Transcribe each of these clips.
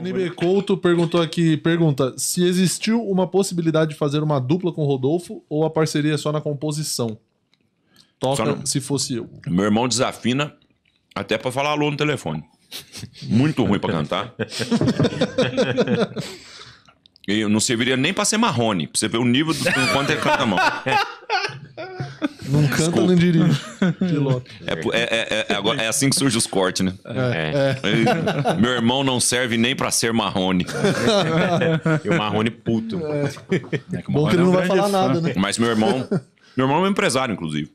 NB Couto perguntou aqui, pergunta, se existiu uma possibilidade de fazer uma dupla com o Rodolfo ou a parceria é só na composição? Toca no... se fosse eu. Meu irmão desafina até para falar alô no telefone. Muito ruim para cantar. Eu não serviria nem para ser marrone, pra você ver o nível do quanto ele canta a mão. Não canta, Desculpa. não dirige. Piloto. É, é, é, é, é, assim que surge os cortes, né? É, é. Meu irmão não serve nem pra ser marrone. e o marrone puto. Que Bom que ele não vai falar fã. nada, né? Mas meu irmão... Meu irmão é um empresário, inclusive.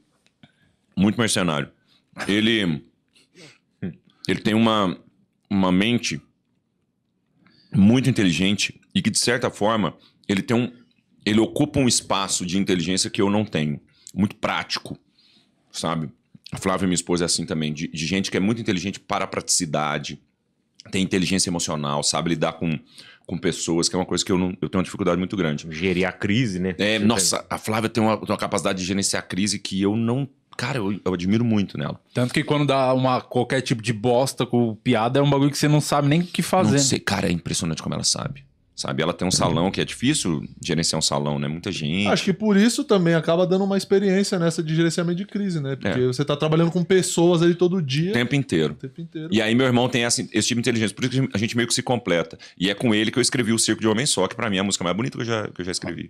Muito mercenário. Ele... Ele tem uma, uma mente muito inteligente e que, de certa forma, ele tem um... Ele ocupa um espaço de inteligência que eu não tenho muito prático, sabe? A Flávia, minha esposa, é assim também, de, de gente que é muito inteligente para a praticidade, tem inteligência emocional, sabe lidar com, com pessoas, que é uma coisa que eu, não, eu tenho uma dificuldade muito grande. Gerir a crise, né? É, nossa, tem... a Flávia tem uma, uma capacidade de gerenciar a crise que eu não Cara, eu, eu, admiro muito nela. Tanto que quando dá uma, qualquer tipo de bosta com piada, é um bagulho que você não sabe nem o que fazer. Não né? sei, cara, é impressionante como ela sabe. Sabe? Ela tem um salão que é difícil gerenciar um salão, né? Muita gente. Acho que por isso também acaba dando uma experiência nessa de gerenciamento de crise, né? Porque é. você tá trabalhando com pessoas ali todo dia. O tempo inteiro. tempo inteiro. E aí meu irmão tem esse, esse tipo de inteligência. Por isso que a gente meio que se completa. E é com ele que eu escrevi o Circo de Homem Só, que pra mim é a música mais bonita que eu já, que eu já escrevi.